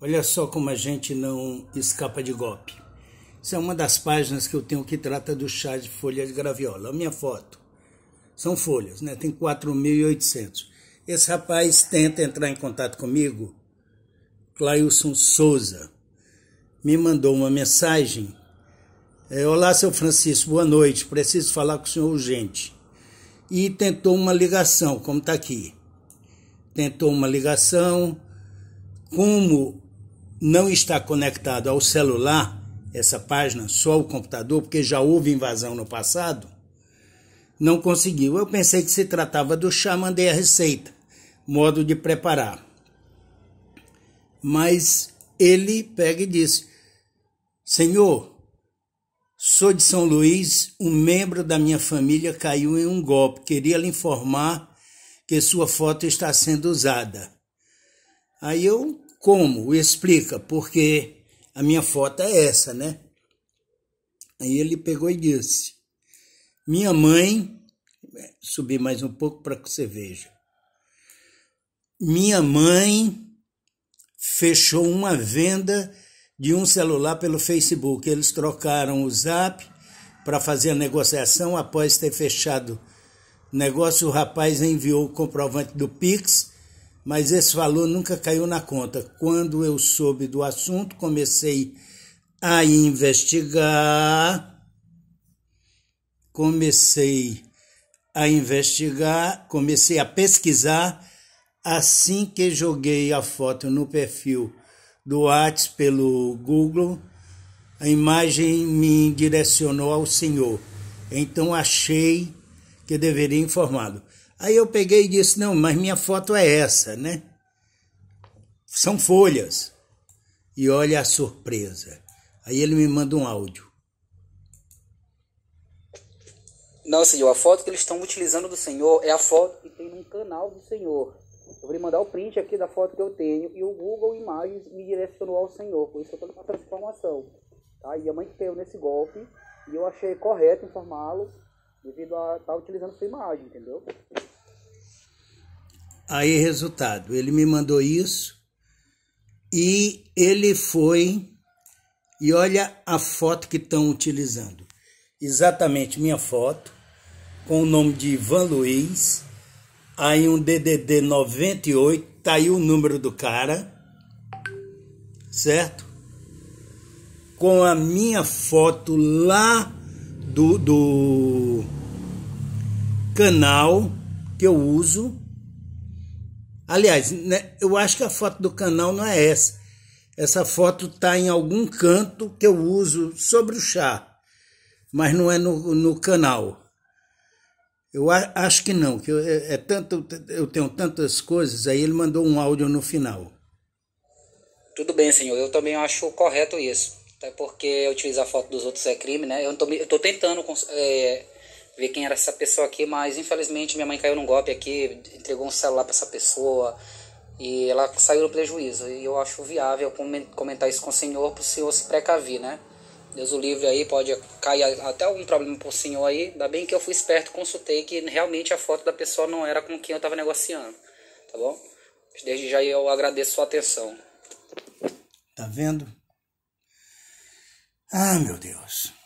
Olha só como a gente não escapa de golpe. Isso é uma das páginas que eu tenho que trata do chá de folha de graviola. A minha foto. São folhas, né? Tem 4.800. Esse rapaz tenta entrar em contato comigo, Clailson Souza. Me mandou uma mensagem. É, Olá, seu Francisco, boa noite. Preciso falar com o senhor urgente. E tentou uma ligação, como está aqui. Tentou uma ligação. Como não está conectado ao celular, essa página, só ao computador, porque já houve invasão no passado, não conseguiu. Eu pensei que se tratava do chá, mandei a receita, modo de preparar. Mas ele pega e diz: Senhor, sou de São Luís, um membro da minha família caiu em um golpe. Queria lhe informar que sua foto está sendo usada. Aí eu como? Explica, porque a minha foto é essa, né? Aí ele pegou e disse: Minha mãe, subir mais um pouco para que você veja. Minha mãe fechou uma venda de um celular pelo Facebook. Eles trocaram o zap para fazer a negociação. Após ter fechado o negócio, o rapaz enviou o comprovante do Pix mas esse valor nunca caiu na conta. Quando eu soube do assunto, comecei a investigar, comecei a investigar, comecei a pesquisar. Assim que joguei a foto no perfil do Whats pelo Google, a imagem me direcionou ao Senhor. Então achei que deveria informá-lo. Aí eu peguei e disse: Não, mas minha foto é essa, né? São folhas. E olha a surpresa. Aí ele me manda um áudio. Não, senhor, a foto que eles estão utilizando do senhor é a foto que tem no canal do senhor. Eu vou lhe mandar o print aqui da foto que eu tenho e o Google Imagens me direcionou ao senhor, por isso eu estou com transformação. informação. Tá? E a mãe caiu nesse golpe e eu achei correto informá-lo devido a estar tá utilizando sua imagem, entendeu? Aí, resultado, ele me mandou isso e ele foi. E olha a foto que estão utilizando. Exatamente minha foto, com o nome de Ivan Luiz. Aí um DDD 98, tá aí o número do cara, certo? Com a minha foto lá do, do canal que eu uso Aliás, né, eu acho que a foto do canal não é essa. Essa foto está em algum canto que eu uso sobre o chá, mas não é no, no canal. Eu a, acho que não, que eu, é, é tanto, eu tenho tantas coisas, aí ele mandou um áudio no final. Tudo bem, senhor, eu também acho correto isso. Até porque utilizar a foto dos outros é crime, né? Eu estou tentando é, ver quem era essa pessoa aqui, mas infelizmente minha mãe caiu num golpe aqui, entregou um celular para essa pessoa e ela saiu no prejuízo. E eu acho viável comentar isso com o senhor para o senhor se precavir, né? Deus o livre aí, pode cair até algum problema para o senhor aí. Ainda bem que eu fui esperto, consultei que realmente a foto da pessoa não era com quem eu estava negociando, tá bom? Desde já eu agradeço sua atenção. Tá vendo? Ah, meu Deus.